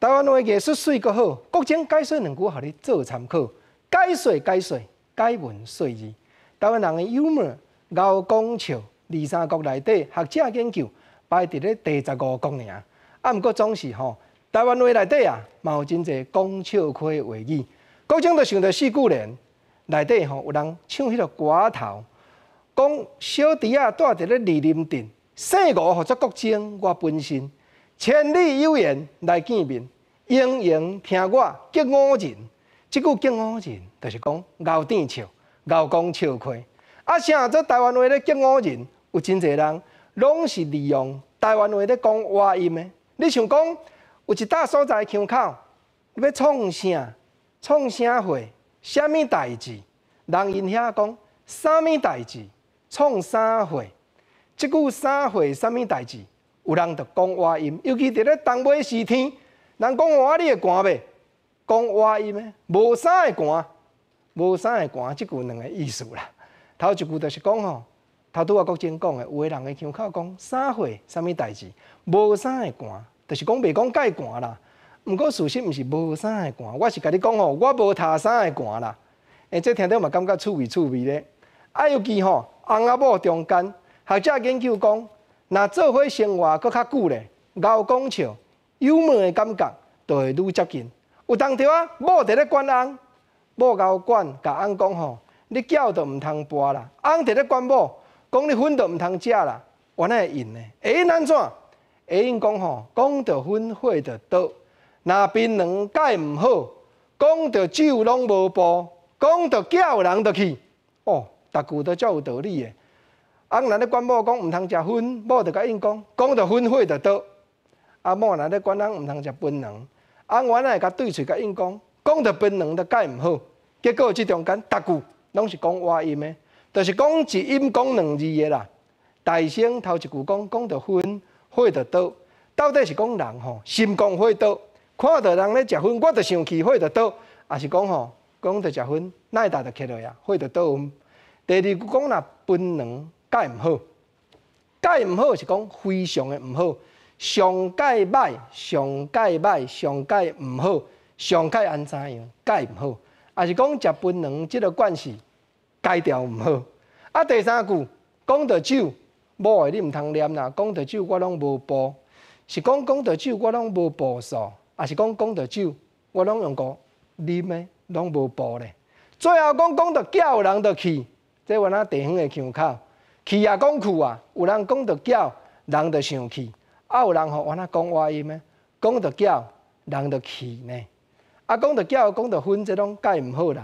台湾话艺术水够好，国情解说两句，互你做参考，解说解说解文说字。台湾人的幽默、搞讲笑，二三国内底学者研究排伫咧第十五公认。啊，毋过总是吼，台湾话内底啊，嘛有真侪讲笑可的回忆。国情都想着四句人内底吼，有人唱迄个歌头，讲小弟啊，住伫咧二林镇，生吴，合作国情，我本身。千里有缘来见面，盈盈听我吉五人。这句吉五人就是讲咬甜笑、咬讲笑亏。啊，像这台湾话咧吉五人，有真侪人拢是利用台湾话咧讲话音的。你想讲，有一大所在腔口，你要创啥、创啥会、啥物代志？人因遐讲啥物代志，创啥会？即句啥会、啥物代志？有人都讲话音，尤其伫咧东北时天，人讲话你会寒袂？讲话音咩？无啥会寒，无啥会寒，即句两个意思啦。头一句就是讲吼，头拄阿国珍讲的，有个人会腔口讲，啥货？啥物代志？无啥会寒，就是讲袂讲解寒啦。毋过事实毋是无啥会寒，我是甲你讲吼，我无他啥会寒啦。欸，这听到嘛感觉趣味趣味咧。啊，尤其吼，翁阿某中间学者研究讲。那做伙生活搁较久咧，有讲笑、幽默的感觉，就会愈接近。有当条啊，某伫咧管翁，某要管，甲翁讲吼，你叫都毋通跋啦。翁伫咧管某，讲你薰都毋通食啦。我那会应会哎，安怎？会应讲吼，讲着薰话着倒，那边两界毋好，讲着酒拢无播，讲着叫人着去。哦，逐句都足有道理诶。啊，那人咧管某讲，毋通食薰，某就甲因讲，讲着薰火着倒。啊，某人咧管阿，毋通食槟榔。啊，原来甲对嘴甲因讲，讲着槟榔着解毋好。结果即中间，逐句，拢是讲话音诶，就是讲一音讲两字啦。大声头一句讲，讲着薰火着倒，到底是讲人吼心，讲火刀。看着人咧食薰，我着想起火着倒，阿是讲吼，讲着食薰，那一带着起了呀，着得毋第二句讲若槟榔。解唔好，解唔好是讲非常的唔好。上解歹，上解歹，上解唔好，上解安怎样？解唔好，还是讲食槟榔即个惯势解掉毋好。啊，第三句讲到酒，无诶你毋通念啦。讲到酒，我拢无报，是讲讲到酒，我拢无报数。还是讲讲到酒，我拢用过，啉诶拢无报咧。最后讲讲到叫人的去，即我那地方诶墙口。去也讲去啊，有人讲着叫，人着生气；啊有人吼，我那讲话伊咩，讲着叫，人着气呢。啊讲着叫，讲着分，这拢介毋好啦。